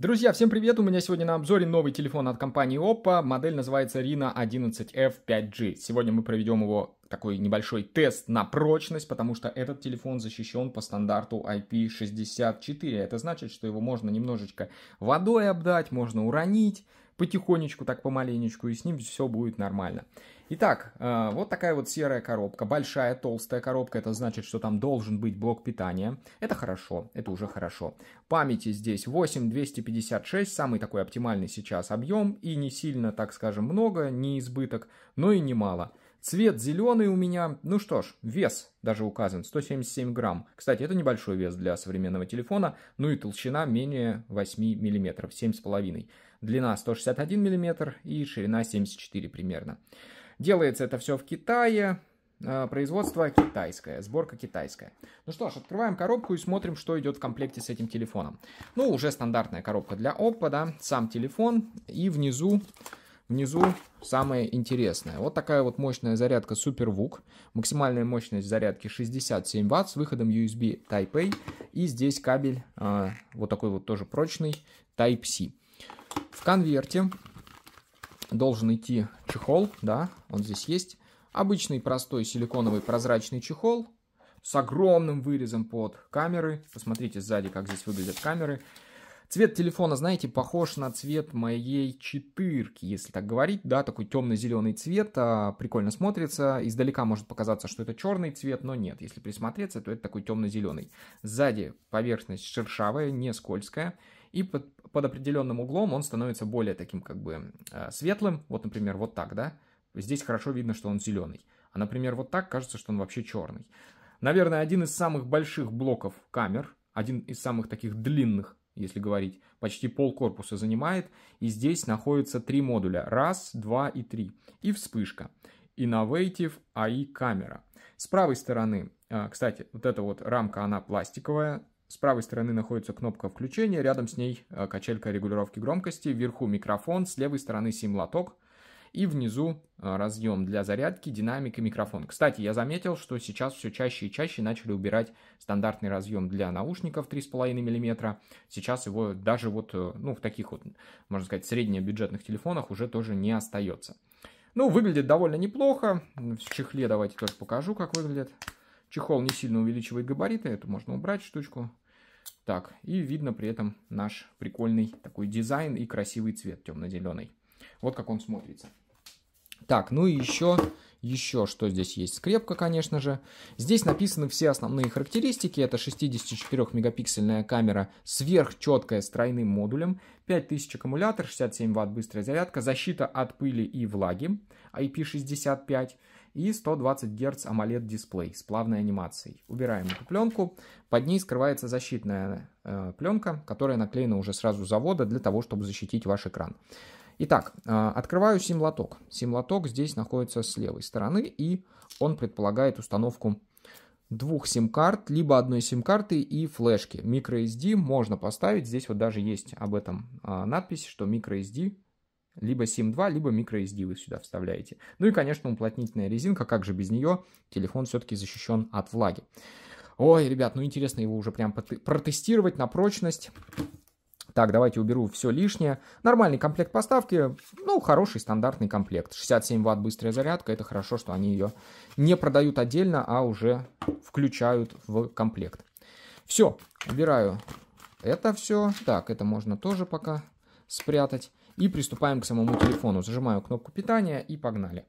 Друзья, всем привет! У меня сегодня на обзоре новый телефон от компании Oppo. Модель называется Reno 11F 5G. Сегодня мы проведем его такой небольшой тест на прочность, потому что этот телефон защищен по стандарту IP64. Это значит, что его можно немножечко водой обдать, можно уронить потихонечку, так помаленечку, и с ним все будет нормально. Итак, э, вот такая вот серая коробка, большая, толстая коробка, это значит, что там должен быть блок питания. Это хорошо, это уже хорошо. Памяти здесь 8256, самый такой оптимальный сейчас объем, и не сильно, так скажем, много, не избыток, но и не мало. Цвет зеленый у меня, ну что ж, вес даже указан, 177 грамм. Кстати, это небольшой вес для современного телефона, ну и толщина менее 8 миллиметров, 7,5. Длина 161 миллиметр и ширина 74 примерно. Делается это все в Китае, а, производство китайское, сборка китайская. Ну что ж, открываем коробку и смотрим, что идет в комплекте с этим телефоном. Ну, уже стандартная коробка для Oppo, да, сам телефон и внизу Внизу самое интересное. Вот такая вот мощная зарядка SuperVOOC. Максимальная мощность зарядки 67 Вт с выходом USB Type-A. И здесь кабель э, вот такой вот тоже прочный Type-C. В конверте должен идти чехол, да, он здесь есть. Обычный простой силиконовый прозрачный чехол с огромным вырезом под камеры. Посмотрите сзади, как здесь выглядят камеры. Цвет телефона, знаете, похож на цвет моей четырки, если так говорить, да, такой темно-зеленый цвет, а, прикольно смотрится, издалека может показаться, что это черный цвет, но нет, если присмотреться, то это такой темно-зеленый. Сзади поверхность шершавая, не скользкая, и под, под определенным углом он становится более таким как бы э, светлым. Вот, например, вот так, да? Здесь хорошо видно, что он зеленый. А, например, вот так кажется, что он вообще черный. Наверное, один из самых больших блоков камер, один из самых таких длинных, если говорить, почти пол корпуса занимает. И здесь находятся три модуля. Раз, два и три. И вспышка. Innovative AI камера. С правой стороны, э, кстати, вот эта вот рамка, она пластиковая, с правой стороны находится кнопка включения, рядом с ней э, качелька регулировки громкости, вверху микрофон, с левой стороны сим-лоток и внизу э, разъем для зарядки, динамик и микрофон. Кстати, я заметил, что сейчас все чаще и чаще начали убирать стандартный разъем для наушников 3,5 мм. Сейчас его даже вот э, ну, в таких вот, можно сказать, среднебюджетных телефонах уже тоже не остается. Ну, выглядит довольно неплохо. В чехле давайте тоже покажу, как выглядит. Чехол не сильно увеличивает габариты, это можно убрать штучку. Так, и видно при этом наш прикольный такой дизайн и красивый цвет темно-зеленый. Вот как он смотрится. Так, ну и еще, еще что здесь есть? Скрепка, конечно же. Здесь написаны все основные характеристики. Это 64-мегапиксельная камера, сверхчеткая с тройным модулем, 5000 аккумулятор, 67 ватт быстрая зарядка, защита от пыли и влаги, IP65, и 120 Гц AMOLED дисплей с плавной анимацией. Убираем эту пленку. Под ней скрывается защитная э, пленка, которая наклеена уже сразу с завода для того, чтобы защитить ваш экран. Итак, э, открываю симлоток. Симлоток здесь находится с левой стороны и он предполагает установку двух сим-карт, либо одной сим-карты и флешки. MicroSD можно поставить. Здесь вот даже есть об этом э, надпись, что MicroSD либо SIM2, либо microSD вы сюда вставляете. Ну и, конечно, уплотнительная резинка, как же без нее, телефон все-таки защищен от влаги. Ой, ребят, ну интересно его уже прям протестировать на прочность. Так, давайте уберу все лишнее. Нормальный комплект поставки, ну, хороший стандартный комплект. 67 ватт быстрая зарядка, это хорошо, что они ее не продают отдельно, а уже включают в комплект. Все, убираю это все. Так, это можно тоже пока спрятать. И приступаем к самому телефону. Зажимаю кнопку питания и погнали.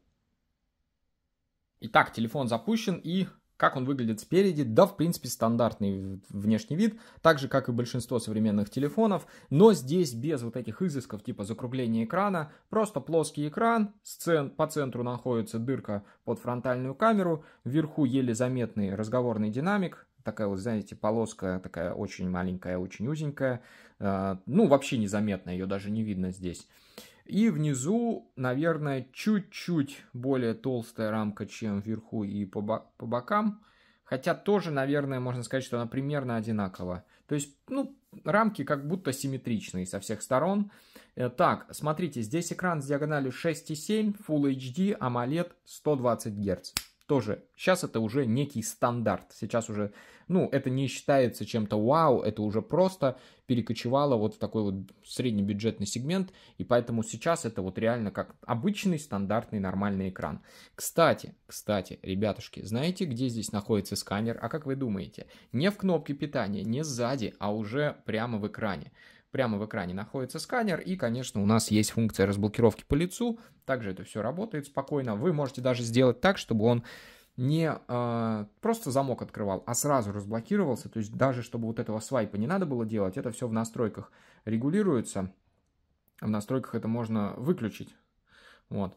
Итак, телефон запущен и как он выглядит спереди, да, в принципе, стандартный внешний вид, так же, как и большинство современных телефонов, но здесь без вот этих изысков типа закругления экрана, просто плоский экран, по центру находится дырка под фронтальную камеру, вверху еле заметный разговорный динамик, такая вот, знаете, полоска такая очень маленькая, очень узенькая. А, ну, вообще незаметно, ее даже не видно здесь. И внизу, наверное, чуть-чуть более толстая рамка, чем вверху и по, по бокам. Хотя тоже, наверное, можно сказать, что она примерно одинакова. То есть, ну, рамки как будто симметричные со всех сторон. Э, так, смотрите, здесь экран с диагональю 6,7, Full HD, AMOLED, 120 Гц тоже, сейчас это уже некий стандарт. Сейчас уже, ну, это не считается чем-то вау, это уже просто перекочевало вот в такой вот среднебюджетный сегмент, и поэтому сейчас это вот реально как обычный стандартный нормальный экран. Кстати, кстати, ребятушки, знаете, где здесь находится сканер? А как вы думаете? Не в кнопке питания, не сзади, а уже прямо в экране. Прямо в экране находится сканер, и, конечно, у нас есть функция разблокировки по лицу. Также это все работает спокойно. Вы можете даже сделать так, чтобы он не э, просто замок открывал, а сразу разблокировался. То есть даже чтобы вот этого свайпа не надо было делать, это все в настройках регулируется. В настройках это можно выключить. Вот.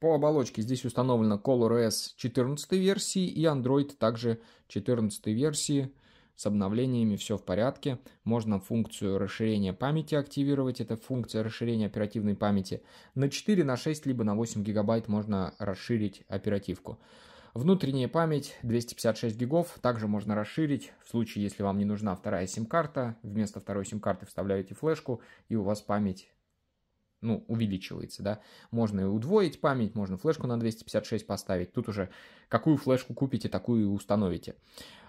По оболочке здесь установлено ColorOS 14 версии и Android также 14 версии с обновлениями все в порядке. Можно функцию расширения памяти активировать. Это функция расширения оперативной памяти. На 4, на 6, либо на 8 гигабайт можно расширить оперативку. Внутренняя память 256 гигов также можно расширить в случае, если вам не нужна вторая сим-карта. Вместо второй сим-карты вставляете флешку и у вас память ну, увеличивается, да. Можно и удвоить память, можно флешку на 256 поставить. Тут уже какую флешку купите, такую и установите.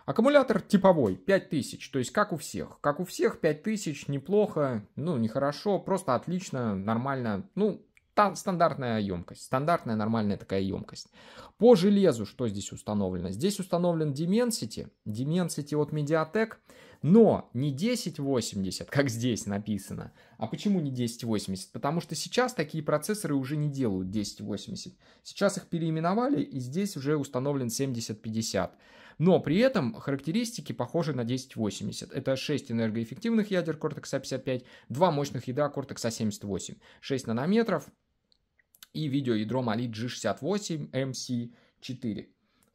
Аккумулятор типовой, 5000, то есть как у всех. Как у всех, 5000, неплохо, ну, нехорошо, просто отлично, нормально. Ну, та, стандартная емкость, стандартная нормальная такая емкость. По железу что здесь установлено? Здесь установлен Dimensity, Dimensity от Mediatek – но не 1080, как здесь написано. А почему не 1080? Потому что сейчас такие процессоры уже не делают 1080. Сейчас их переименовали, и здесь уже установлен 7050. Но при этом характеристики похожи на 1080. Это 6 энергоэффективных ядер Cortex-A55, 2 мощных ядра Cortex-A78, 6 нанометров и видеоядро Mali G68 MC4.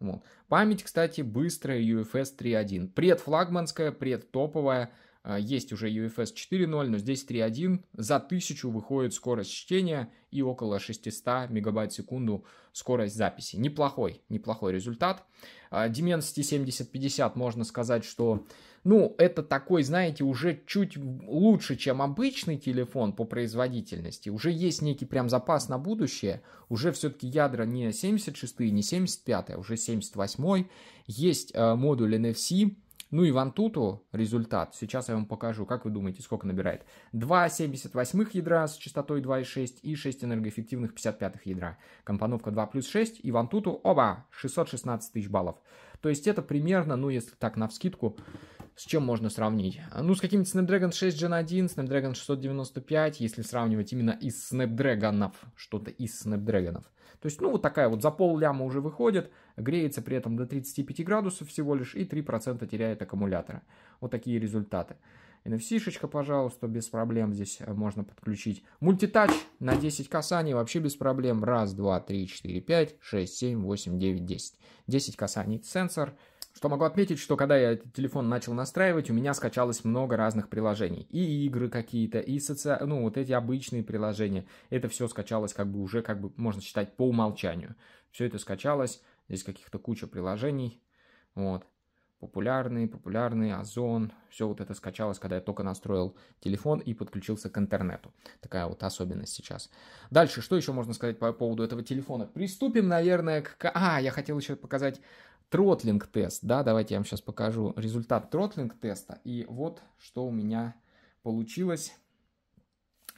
Вот. Память, кстати, быстрая UFS 3.1. Предфлагманская, предтоповая. Э, есть уже UFS 4.0, но здесь 3.1. За 1000 выходит скорость чтения и около 600 мегабайт в секунду скорость записи. Неплохой, неплохой результат. Э, Dimensity 7050 можно сказать, что ну, это такой, знаете, уже чуть лучше, чем обычный телефон по производительности. Уже есть некий прям запас на будущее. Уже все-таки ядра не 76, не 75, а уже 78. Есть э, модуль NFC ну и Вантуту результат, сейчас я вам покажу, как вы думаете, сколько набирает? 2,78 ядра с частотой 2,6 и 6 энергоэффективных 55 ядра. Компоновка 2 плюс 6 и Вантуту, оба, 616 тысяч баллов. То есть это примерно, ну если так навскидку, скидку с чем можно сравнить? Ну, с каким-нибудь Snapdragon 6 Gen 1, Snapdragon 695, если сравнивать именно из Snapdragon, что-то из Snapdragon. То есть, ну, вот такая вот за пол ляма уже выходит, греется при этом до 35 градусов всего лишь и 3% теряет аккумулятора. Вот такие результаты. NFC-шечка, пожалуйста, без проблем здесь можно подключить. Мультитач на 10 касаний вообще без проблем. Раз, два, три, четыре, пять, шесть, семь, восемь, девять, десять. 10 касаний сенсор, что могу отметить, что когда я телефон начал настраивать, у меня скачалось много разных приложений. И игры какие-то, и соци... ну, вот эти обычные приложения. Это все скачалось как бы уже, как бы можно считать, по умолчанию. Все это скачалось. Здесь каких-то куча приложений. Вот. Популярные, популярные, Озон. Все вот это скачалось, когда я только настроил телефон и подключился к интернету. Такая вот особенность сейчас. Дальше, что еще можно сказать по поводу этого телефона? Приступим, наверное, к... А, я хотел еще показать тротлинг-тест, да, давайте я вам сейчас покажу результат тротлинг-теста. И вот что у меня получилось.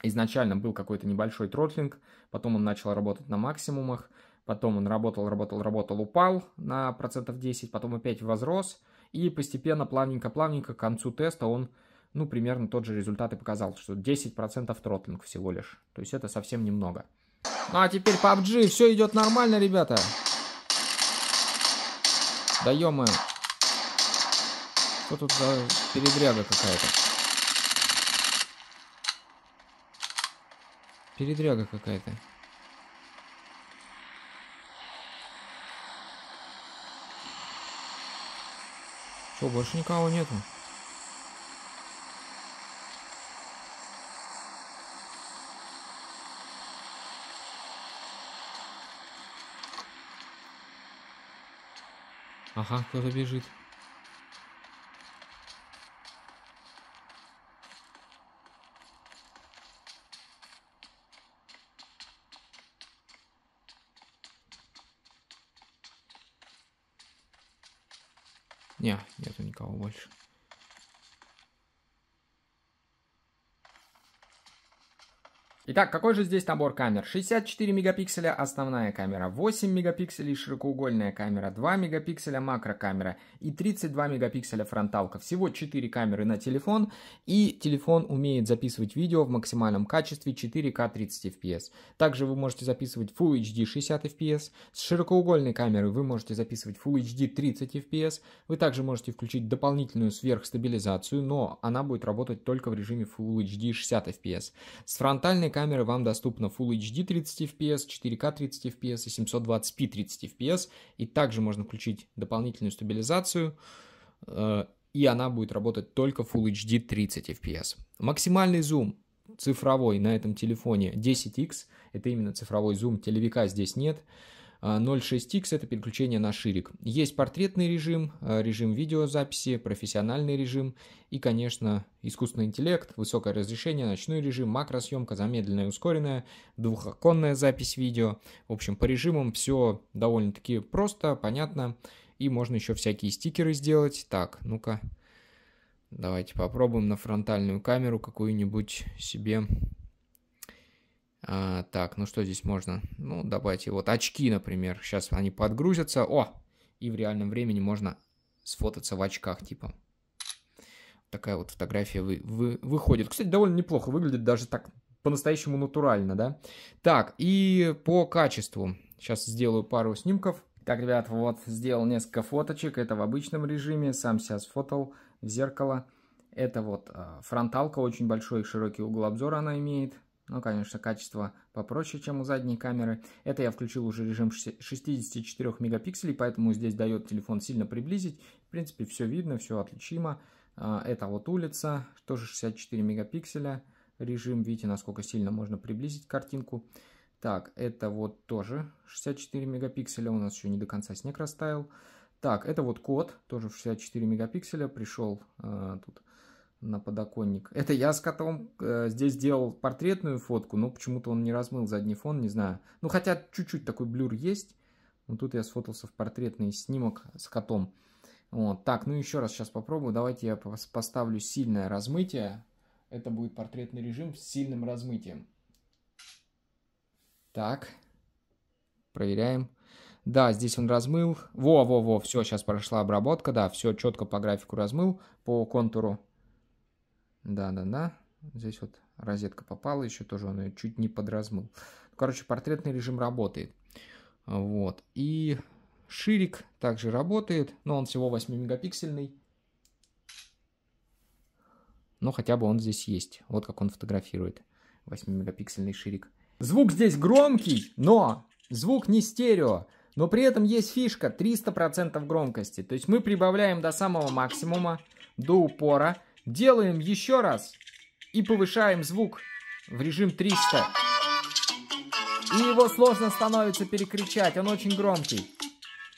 Изначально был какой-то небольшой тротлинг, потом он начал работать на максимумах, потом он работал, работал, работал, упал на процентов 10, потом опять возрос, и постепенно, плавненько-плавненько к концу теста он, ну, примерно тот же результат и показал, что 10% тротлинг всего лишь, то есть это совсем немного. Ну, а теперь PUBG, все идет нормально, ребята. Да -мо! Что тут за передряга какая-то? Передряга какая-то. Что, больше никого нету? Ага, кто-то бежит. Итак, какой же здесь набор камер? 64 мегапикселя основная камера, 8 мегапикселей широкоугольная камера, 2 мегапикселя макрокамера и 32 мегапикселя фронталка. Всего 4 камеры на телефон, и телефон умеет записывать видео в максимальном качестве 4К 30 FPS. Также вы можете записывать Full HD 60 FPS, с широкоугольной камеры вы можете записывать Full HD 30 FPS, вы также можете включить дополнительную сверхстабилизацию, но она будет работать только в режиме Full HD 60 FPS. С фронтальной камерой камеры вам доступно Full HD 30 FPS, 4K 30 FPS и 720p 30 FPS. И также можно включить дополнительную стабилизацию, э, и она будет работать только Full HD 30 FPS. Максимальный зум цифровой на этом телефоне 10x, это именно цифровой зум, телевика здесь нет. 06X а, это переключение на ширик. Есть портретный режим, а, режим видеозаписи, профессиональный режим и, конечно, искусственный интеллект, высокое разрешение, ночной режим, макросъемка, замедленная и ускоренная, двухоконная запись видео. В общем, по режимам все довольно-таки просто, понятно. И можно еще всякие стикеры сделать. Так, ну-ка, давайте попробуем на фронтальную камеру какую-нибудь себе а, так, ну что здесь можно? Ну, давайте вот очки, например. Сейчас они подгрузятся. О! И в реальном времени можно сфотаться в очках, типа. Такая вот фотография вы, вы, выходит. Кстати, довольно неплохо выглядит, даже так по-настоящему натурально, да? Так, и по качеству. Сейчас сделаю пару снимков. Так, ребят, вот сделал несколько фоточек. Это в обычном режиме. Сам себя сфотал в зеркало. Это вот а, фронталка, очень большой и широкий угол обзора она имеет. Ну, конечно, качество попроще, чем у задней камеры. Это я включил уже режим 64 мегапикселей, поэтому здесь дает телефон сильно приблизить. В принципе, все видно, все отличимо. А, это вот улица, тоже 64 мегапикселя режим. Видите, насколько сильно можно приблизить картинку. Так, это вот тоже 64 мегапикселя, у нас еще не до конца снег растаял. Так, это вот код, тоже 64 мегапикселя, пришел э, а, тут на подоконник. Это я с котом э, здесь делал портретную фотку, но почему-то он не размыл задний фон, не знаю. Ну, хотя чуть-чуть такой блюр есть. Но тут я сфотался в портретный снимок с котом. Вот, так, ну еще раз сейчас попробую. Давайте я поставлю сильное размытие. Это будет портретный режим с сильным размытием. Так, проверяем. Да, здесь он размыл. Во-во-во, все, сейчас прошла обработка, да, все четко по графику размыл, по контуру. Да-да-да. Здесь вот розетка попала еще тоже, он ее чуть не подразмыл. Короче, портретный режим работает. Вот. И ширик также работает, но он всего 8-мегапиксельный. Но хотя бы он здесь есть. Вот как он фотографирует. 8-мегапиксельный ширик. Звук здесь громкий, но звук не стерео. Но при этом есть фишка 300% громкости. То есть мы прибавляем до самого максимума, до упора. Делаем еще раз и повышаем звук в режим 300. И его сложно становится перекричать, он очень громкий.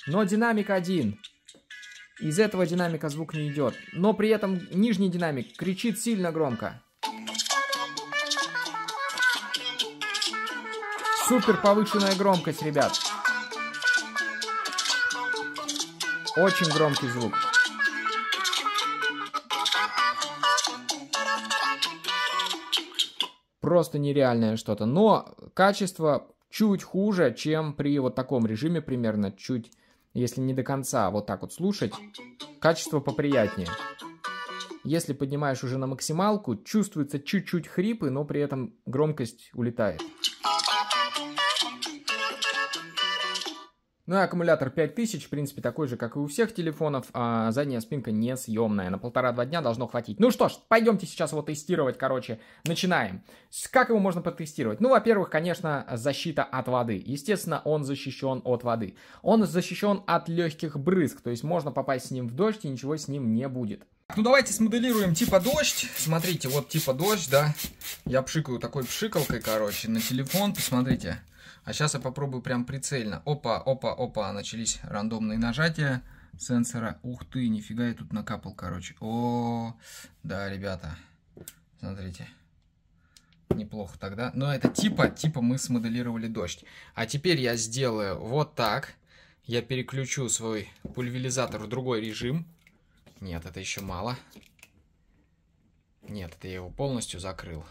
Но динамик один. Из этого динамика звук не идет. Но при этом нижний динамик кричит сильно громко. Супер повышенная громкость, ребят. Очень громкий звук. просто нереальное что-то. Но качество чуть хуже, чем при вот таком режиме примерно, чуть, если не до конца вот так вот слушать, качество поприятнее. Если поднимаешь уже на максималку, чувствуется чуть-чуть хрипы, но при этом громкость улетает. Ну и аккумулятор 5000, в принципе, такой же, как и у всех телефонов, а задняя спинка не съемная. На полтора-два дня должно хватить. Ну что ж, пойдемте сейчас его тестировать, короче, начинаем. Как его можно протестировать? Ну, во-первых, конечно, защита от воды. Естественно, он защищен от воды. Он защищен от легких брызг, то есть можно попасть с ним в дождь и ничего с ним не будет. Ну давайте смоделируем типа дождь. Смотрите, вот типа дождь, да. Я пшикаю такой пшикалкой, короче, на телефон. Посмотрите. А сейчас я попробую прям прицельно. Опа, опа, опа, начались рандомные нажатия сенсора. Ух ты, нифига я тут накапал, короче. О, да, ребята, смотрите. Неплохо тогда. Но это типа, типа мы смоделировали дождь. А теперь я сделаю вот так. Я переключу свой пульверизатор в другой режим. Нет, это еще мало. Нет, это я его полностью закрыл.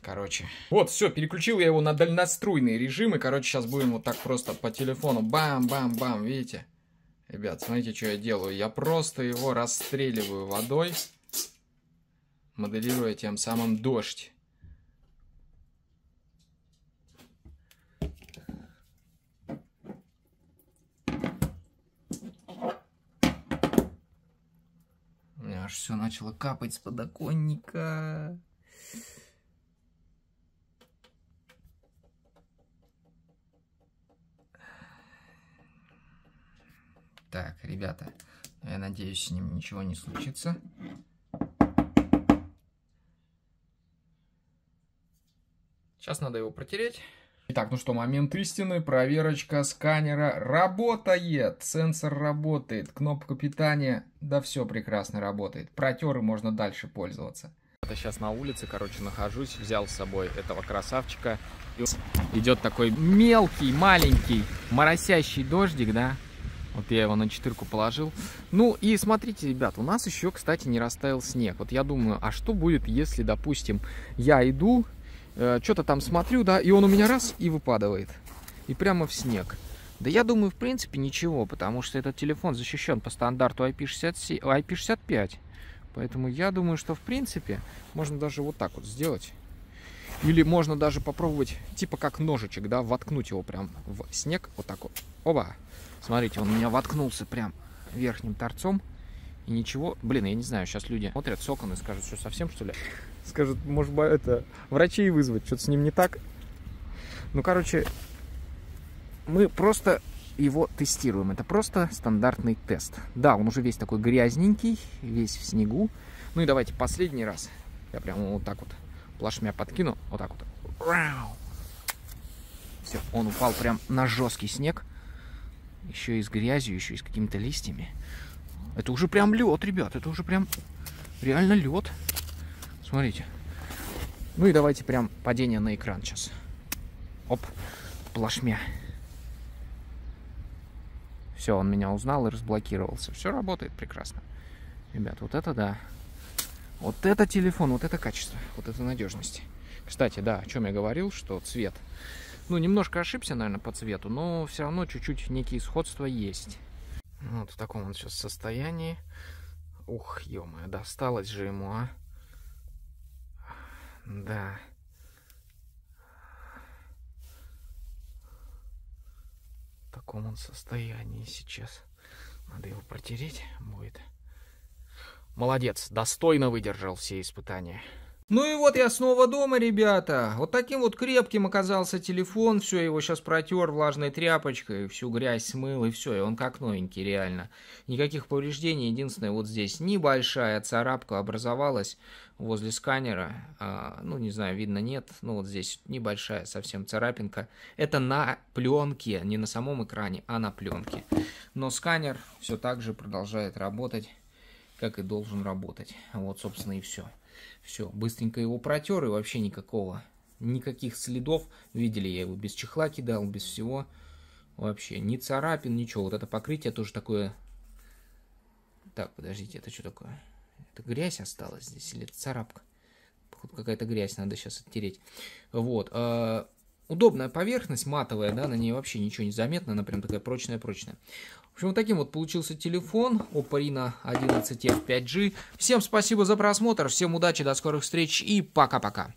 Короче. Вот, все, переключил я его на дальноструйный режим. И, короче, сейчас будем вот так просто по телефону. Бам-бам-бам, видите? Ребят, смотрите, что я делаю. Я просто его расстреливаю водой, моделируя тем самым дождь. У меня аж все начало капать с подоконника. Так, ребята, я надеюсь, с ним ничего не случится. Сейчас надо его протереть. Итак, ну что, момент истины, проверочка сканера работает, сенсор работает, кнопка питания, да все прекрасно работает, протеры можно дальше пользоваться. Это сейчас на улице, короче, нахожусь, взял с собой этого красавчика. И идет такой мелкий, маленький, моросящий дождик, да, вот я его на четырку положил. Ну и смотрите, ребят, у нас еще, кстати, не растаял снег. Вот я думаю, а что будет, если, допустим, я иду, э, что-то там смотрю, да, и он у меня раз и выпадывает. И прямо в снег. Да я думаю, в принципе, ничего, потому что этот телефон защищен по стандарту IP67, IP65. Поэтому я думаю, что в принципе можно даже вот так вот сделать. Или можно даже попробовать, типа как ножичек, да, воткнуть его прям в снег вот так вот. Оба! Смотрите, он у меня воткнулся прям верхним торцом. И ничего. Блин, я не знаю, сейчас люди смотрят с и скажут, что совсем что ли? Скажут, может быть, это врачей вызвать, что-то с ним не так. Ну, короче, мы просто его тестируем. Это просто стандартный тест. Да, он уже весь такой грязненький, весь в снегу. Ну и давайте последний раз. Я прям вот так вот плашмя подкину. Вот так вот. Все, он упал прям на жесткий снег еще и с грязью, еще и с какими-то листьями. Это уже прям лед, ребят, это уже прям реально лед. Смотрите. Ну и давайте прям падение на экран сейчас. Оп, плашмя. Все, он меня узнал и разблокировался. Все работает прекрасно. Ребят, вот это да. Вот это телефон, вот это качество, вот это надежность. Кстати, да, о чем я говорил, что цвет ну, немножко ошибся, наверное, по цвету, но все равно чуть-чуть некие сходства есть. Вот в таком он сейчас состоянии. Ух, ё досталось же ему, а. Да. В таком он состоянии сейчас. Надо его протереть будет. Молодец, достойно выдержал все испытания. Ну и вот я снова дома, ребята. Вот таким вот крепким оказался телефон. Все, его сейчас протер влажной тряпочкой, всю грязь смыл, и все. И он как новенький, реально. Никаких повреждений. Единственное, вот здесь небольшая царапка образовалась возле сканера. А, ну, не знаю, видно, нет. Ну, вот здесь небольшая совсем царапинка. Это на пленке, не на самом экране, а на пленке. Но сканер все так же продолжает работать как и должен работать. Вот, собственно, и все. Все, быстренько его протер, и вообще никакого, никаких следов. Видели, я его без чехла кидал, без всего. Вообще, ни царапин, ничего. Вот это покрытие тоже такое... Так, подождите, это что такое? Это грязь осталась здесь или это царапка? Походу, какая-то грязь, надо сейчас оттереть. Вот, а, удобная поверхность, матовая, да, на ней вообще ничего не заметно, она прям такая прочная-прочная. В общем, вот таким вот получился телефон Oppo Reno 11F 5G. Всем спасибо за просмотр, всем удачи, до скорых встреч и пока-пока.